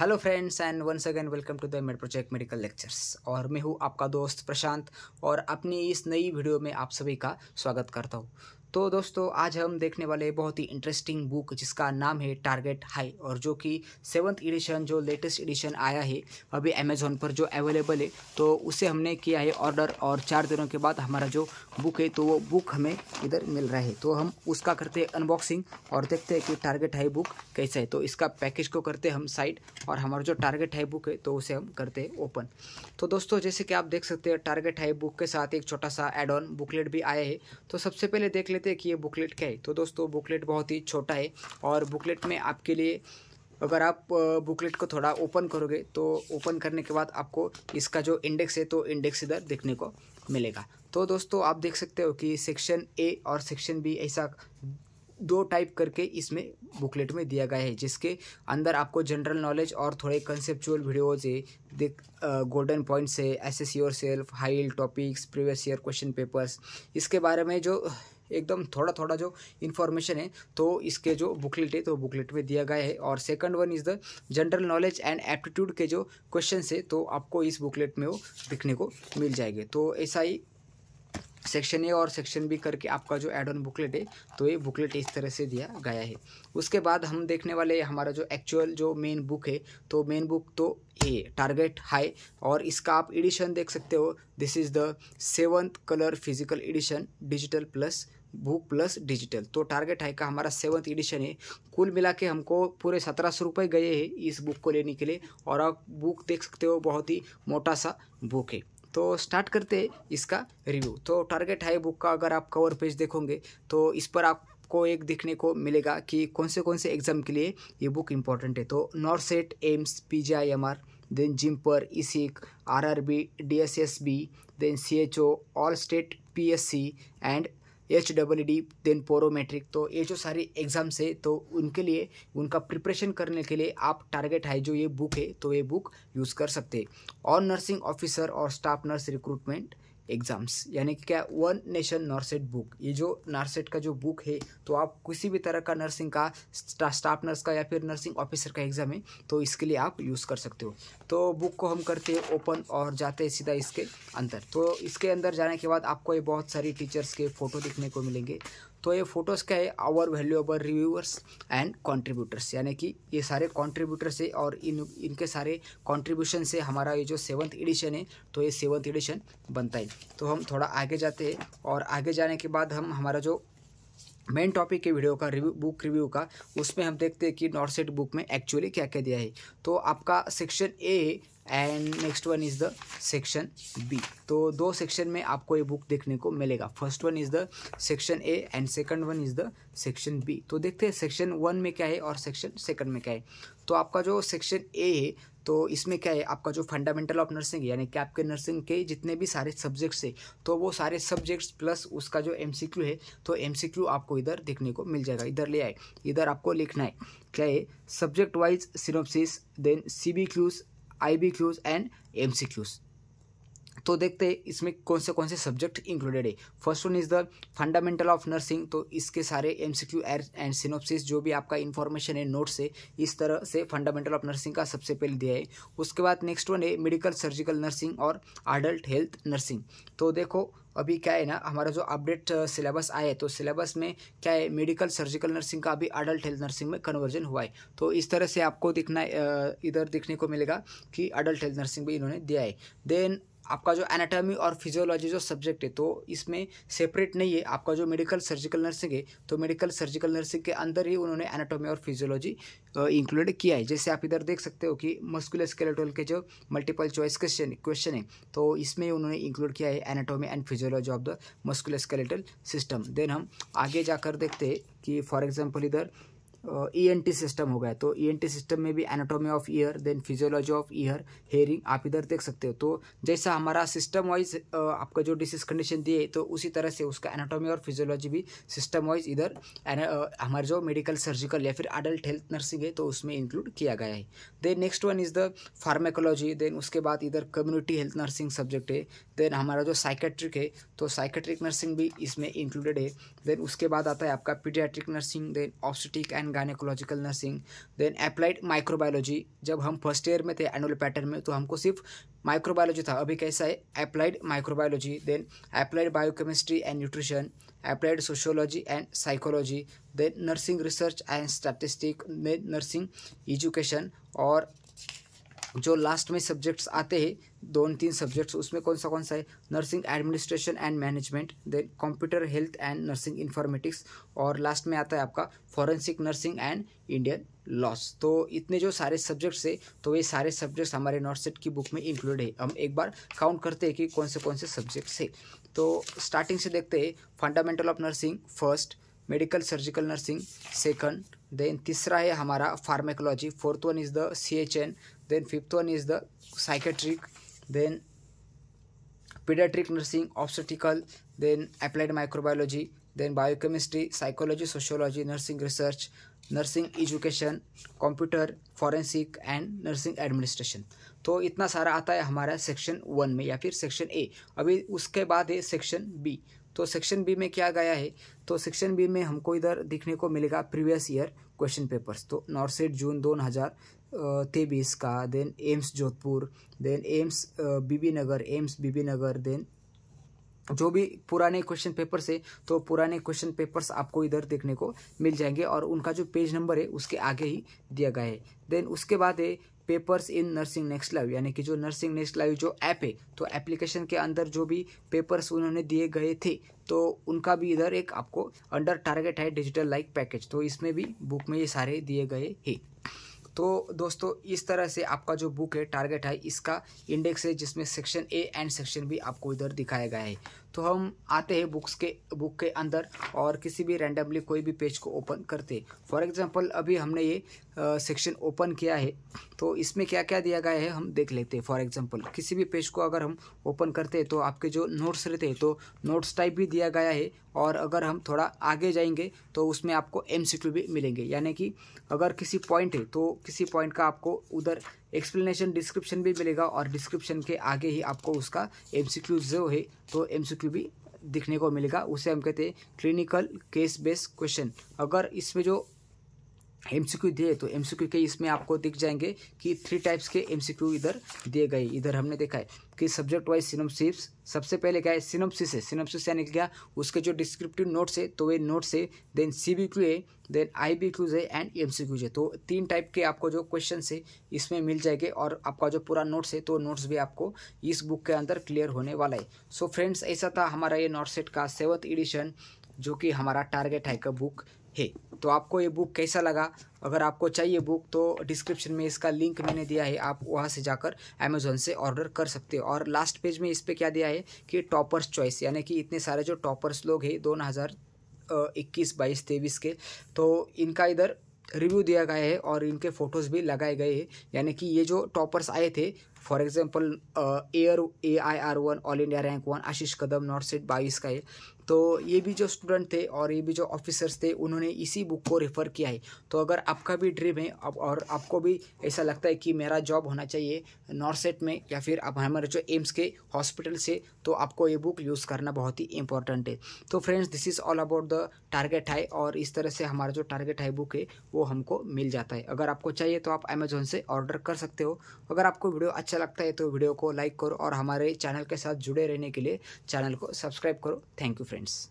hello friends and once again welcome to the med project medical lectures और मैं हूँ आपका दोस्त प्रशांत और अपनी इस नई वीडियो में आप सभी का स्वागत करता हूँ तो दोस्तों आज हम देखने वाले बहुत ही इंटरेस्टिंग बुक जिसका नाम है टारगेट हाई और जो कि सेवन्थ एडिशन जो लेटेस्ट एडिशन आया है अभी अमेज़ोन पर जो अवेलेबल है तो उसे हमने किया है ऑर्डर और चार दिनों के बाद हमारा जो बुक है तो वो बुक हमें इधर मिल रहा है तो हम उसका करते हैं अनबॉक्सिंग और देखते हैं कि टारगेट हाई बुक कैसा है तो इसका पैकेज को करते हैं हम साइड और हमारा जो टारगेट हाई बुक है तो उसे हम करते हैं ओपन तो दोस्तों जैसे कि आप देख सकते हैं टारगेट हाई बुक के साथ एक छोटा सा एड ऑन बुकलेट भी आया है तो सबसे पहले देख लेते लेते हैं कि ये बुकलेट क्या है तो दोस्तों बुकलेट बहुत ही छोटा है और बुकलेट में आपके लिए अगर आप बुकलेट को थोड़ा ओपन करोगे तो ओपन करने के बाद आपको इसका जो इंडेक्स है तो इंडेक्स इधर देखने को मिलेगा तो दोस्तों आप देख सकते हो कि सेक्शन ए और सेक्शन बी ऐसा दो टाइप करके इसमें बुकलेट में दिया गया है जिसके अंदर आपको जनरल नॉलेज और थोड़े कंसेप्चुअल वीडियोज है देख गोल्डन पॉइंट्स है assess yourself high yield topics previous year question papers इसके बारे में जो एकदम थोड़ा थोड़ा जो इन्फॉर्मेशन है तो इसके जो बुकलेट है तो बुकलेट में दिया गया है और second one is the general knowledge and aptitude के जो क्वेश्चन है तो आपको इस बुकलेट में वो दिखने को मिल जाएंगे तो ऐसा ही सेक्शन ए और सेक्शन बी करके आपका जो एड ऑन बुकलेट है तो ये बुकलेट इस तरह से दिया गया है उसके बाद हम देखने वाले हमारा जो एक्चुअल जो मेन बुक है तो मेन बुक तो ये टारगेट हाई और इसका आप एडिशन देख सकते हो this is the seventh colour physical edition digital plus book plus digital तो टारगेट हाई का हमारा सेवन्थ एडिशन है कुल मिला के हमको पूरे सत्रह सौ रुपये गए हैं इस बुक को लेने के लिए और आप बुक देख सकते हो बहुत ही मोटा सा बुक है तो स्टार्ट करते इसका रिव्यू तो टारगेट हाई बुक का अगर आप कवर पेज देखोगे तो इस पर आप को एक देखने को मिलेगा कि कौन से कौन से एग्ज़ाम के लिए ये बुक इंपॉर्टेंट है तो NORCET AIIMS P G I M R then JIPMER ESIC R R B D S S B then C H O all state P S C and H double D then paramedic तो ये जो सारी exams है तो उनके लिए उनका preparation करने के लिए आप टारगेट है जो ये बुक है तो ये बुक यूज़ कर सकते हैं और नर्सिंग ऑफिसर और स्टाफ नर्स रिक्रूटमेंट एग्ज़ाम्स यानी कि क्या वन नेशन नर्सेट बुक ये जो नर्सेट का जो बुक है तो आप किसी भी तरह का नर्सिंग का स्टाफ नर्स का या फिर नर्सिंग ऑफिसर का एग्ज़ाम है तो इसके लिए आप यूज़ कर सकते हो तो बुक को हम करते हैं ओपन और जाते हैं सीधा इसके अंदर तो इसके अंदर जाने के बाद आपको ये बहुत सारी टीचर्स के फ़ोटो देखने को मिलेंगे तो ये फ़ोटोज़ क्या है our valuable reviewers and contributors यानी कि ये सारे कंट्रीब्यूटर्स है और इन इनके सारे कंट्रीब्यूशन से हमारा ये जो सेवन्थ एडिशन है तो ये सेवन्थ एडिशन बनता है तो हम थोड़ा आगे जाते हैं और आगे जाने के बाद हम हमारा जो मेन टॉपिक के वीडियो का रिव्यू बुक रिव्यू का उसमें हम देखते हैं कि नॉर्थ सेट बुक में एक्चुअली क्या क्या दिया है तो आपका section A and next one is the section B तो दो सेक्शन में आपको ये बुक देखने को मिलेगा first one is the section A and second one is the section B तो देखते हैं सेक्शन वन में क्या है और सेक्शन सेकंड में क्या है तो आपका जो सेक्शन ए है तो इसमें क्या है आपका जो फंडामेंटल ऑफ नर्सिंग है यानी कि आपके नर्सिंग के जितने भी सारे सब्जेक्ट्स है तो वो सारे सब्जेक्ट्स प्लस उसका जो एम है तो एम आपको इधर देखने को मिल जाएगा इधर ले आए इधर आपको लिखना है क्या है subject wise synopsis then C B Qs I B Qs and M C Qs तो देखते हैं इसमें कौन से कौन से सब्जेक्ट इंक्लूडेड है first one is the fundamental of nursing तो इसके सारे M C Q and synopsis जो भी आपका इन्फॉर्मेशन है नोट से इस तरह से फंडामेंटल ऑफ नर्सिंग का सबसे पहले दिया है उसके बाद नेक्स्ट वन है मेडिकल सर्जिकल नर्सिंग और अडल्ट हेल्थ नर्सिंग तो देखो अभी क्या है ना हमारा जो अपडेट सिलेबस uh, आया है तो सिलेबस में क्या है मेडिकल सर्जिकल नर्सिंग का अभी अडल्ट हेल्थ नर्सिंग में कन्वर्जन हुआ है तो इस तरह से आपको दिखना uh, इधर देखने को मिलेगा कि अडल्ट हेल्थ नर्सिंग भी इन्होंने दिया है देन आपका जो एनाटॉमी और फिजियोलॉजी जो सब्जेक्ट है तो इसमें सेपरेट नहीं है आपका जो मेडिकल सर्जिकल नर्सिंग है तो मेडिकल सर्जिकल नर्सिंग के अंदर ही उन्होंने एनाटॉमी और फिजियोलॉजी इंक्लूड किया है जैसे आप इधर देख सकते हो कि मस्कुलर स्केलेटल के जो मल्टीपल चॉइस क्वेश्चन क्वेश्चन है तो इसमें उन्होंने इंक्लूड किया है anatomy and physiology of the muscular skeletal system then हम आगे जाकर देखते हैं कि फॉर एग्जाम्पल इधर ई एन टी सिस्टम हो गया तो ई एन टी सिस्टम में भी anatomy of ear then physiology of ear hearing आप इधर देख सकते हो तो जैसा हमारा सिस्टम वाइज आपका जो डिसीज कंडीशन दिए तो उसी तरह से उसका एनाटॉमी और फिजियोलॉजी भी सिस्टम वाइज इधर हमारे जो मेडिकल सर्जिकल या फिर अडल्ट हेल्थ नर्सिंग है तो उसमें इंक्लूड किया गया है then next one is the pharmacology then उसके बाद इधर कम्युनिटी हेल्थ नर्सिंग सब्जेक्ट है देन हमारा जो साइकेट्रिक है तो साइकेट्रिक नर्सिंग भी इसमें इंक्लूडेड है देन उसके बाद आता है आपका paediatric nursing then obstetric and gynaecological nursing then applied microbiology जब हम फर्स्ट ईयर में थे एनुअल पैटर्न में तो हमको सिर्फ माइक्रोबायोलॉजी था अभी कैसा है applied microbiology then applied biochemistry and nutrition applied sociology and psychology then nursing research and statistic then nursing education और जो लास्ट में सब्जेक्ट्स आते हैं दो तीन सब्जेक्ट्स उसमें कौन सा कौन सा है nursing administration and management then computer health and nursing informatics और लास्ट में आता है आपका forensic nursing and Indian laws तो इतने जो सारे सब्जेक्ट्स है तो ये सारे सब्जेक्ट्स हमारे नॉर्थ सेट की बुक में इंक्लूड है हम एक बार काउंट करते हैं कि कौन से कौन से सब्जेक्ट्स है तो स्टार्टिंग से देखते हैं fundamental of nursing first medical surgical nursing second then तीसरा है हमारा pharmacology fourth one is the C H N then fifth one is the psychiatric then pediatric nursing obstetrical then applied microbiology then biochemistry psychology sociology nursing research nursing education computer forensic and nursing administration तो इतना सारा आता है हमारा section one में या फिर section A अभी उसके बाद है सेक्शन बी तो सेक्शन बी में क्या गया है तो सेक्शन बी में हमको इधर दिखने को मिलेगा प्रीवियस ईयर क्वेश्चन पेपर्स तो नॉर्थ सेट जून 2000 तेबीस का then AIIMS Jodhpur then AIIMS Bibinagar AIIMS Bibinagar then जो भी पुराने क्वेश्चन पेपर से तो पुराने क्वेश्चन पेपर्स आपको इधर देखने को मिल जाएंगे और उनका जो पेज नंबर है उसके आगे ही दिया गया है देन उसके बाद है papers in nursing next live यानी कि जो नर्सिंग नेक्स्ट लाइव जो ऐप है तो एप्लीकेशन के अंदर जो भी पेपर्स उन्होंने दिए गए थे तो उनका भी इधर एक आपको अंडर टारगेट है डिजिटल लाइक पैकेज तो इसमें भी बुक में ये सारे दिए गए हैं तो दोस्तों इस तरह से आपका जो बुक है टारगेट है इसका इंडेक्स है जिसमें section A and section B आपको इधर दिखाया गया है तो हम आते हैं बुक्स के बुक के अंदर और किसी भी रैंडमली कोई भी पेज को ओपन करते हैं फॉर एग्जांपल अभी हमने ये सेक्शन ओपन किया है तो इसमें क्या क्या दिया गया है हम देख लेते हैं फॉर एग्जांपल किसी भी पेज को अगर हम ओपन करते हैं तो आपके जो नोट्स रहते हैं तो नोट्स टाइप भी दिया गया है और अगर हम थोड़ा आगे जाएंगे तो उसमें आपको एम भी मिलेंगे यानी कि अगर किसी पॉइंट है तो किसी पॉइंट का आपको उधर एक्सप्लेनेशन डिस्क्रिप्शन भी मिलेगा और डिस्क्रिप्शन के आगे ही आपको उसका एम जो है तो एम आपकी भी दिखने को मिलेगा उसे हम कहते हैं क्लिनिकल केस बेस्ड क्वेश्चन अगर इसमें जो एमसीक्यू दिए तो एमसीक्यू के इसमें आपको दिख जाएंगे कि थ्री टाइप्स के एमसीक्यू इधर दिए गए इधर हमने देखा है कि सब्जेक्ट वाइज सिनोप्सिस सबसे पहले क्या है सिनोप्सिस है सिनोप्सिस यानी क्या उसके जो डिस्क्रिप्टिव नोट्स है तो वे नोट्स है देन सी बी क्यू है देन आई बी क्यूज है एंड एम सी क्यूज है तो तीन टाइप के आपको जो क्वेश्चन है इसमें मिल जाएंगे और आपका जो पूरा नोट्स है तो नोट्स भी आपको इस बुक के अंदर क्लियर होने वाला है सो फ्रेंड्स ऐसा था हमारा ये नोट सेट का सेवन्थ एडिशन जो कि हमारा टारगेट है का बुक है तो आपको ये बुक कैसा लगा अगर आपको चाहिए बुक तो डिस्क्रिप्शन में इसका लिंक मैंने दिया है आप वहाँ से जाकर अमेजोन से ऑर्डर कर सकते हो और लास्ट पेज में इस पर क्या दिया है कि टॉपर्स चॉइस यानी कि इतने सारे जो टॉपर्स लोग हैं दोन हज़ार इक्कीस बाईस तेईस के तो इनका इधर रिव्यू दिया गया है और इनके फ़ोटोज़ भी लगाए गए हैं यानी कि ये जो टॉपर्स आए थे for example AIR A I R one all India rank one Ashish Kadam NORCET बाईस का है तो ये भी जो स्टूडेंट थे और ये भी जो ऑफिसर्स थे उन्होंने इसी बुक को रेफ़र किया है तो अगर आपका भी ड्रीम है और आपको भी ऐसा लगता है कि मेरा जॉब होना चाहिए नॉर्थ सेट में या फिर अब हमारे जो एम्स के हॉस्पिटल से तो आपको ये बुक यूज़ करना बहुत ही इंपॉर्टेंट है तो friends this is all about the target high और इस तरह से हमारा जो टारगेट हाई बुक है वो हमको मिल जाता है अगर आपको चाहिए तो आप अमेजोन से ऑर्डर कर सकते हो अगर आपको वीडियो अच्छा अच्छा लगता है तो वीडियो को लाइक करो और हमारे चैनल के साथ जुड़े रहने के लिए चैनल को सब्सक्राइब करो थैंक यू फ्रेंड्स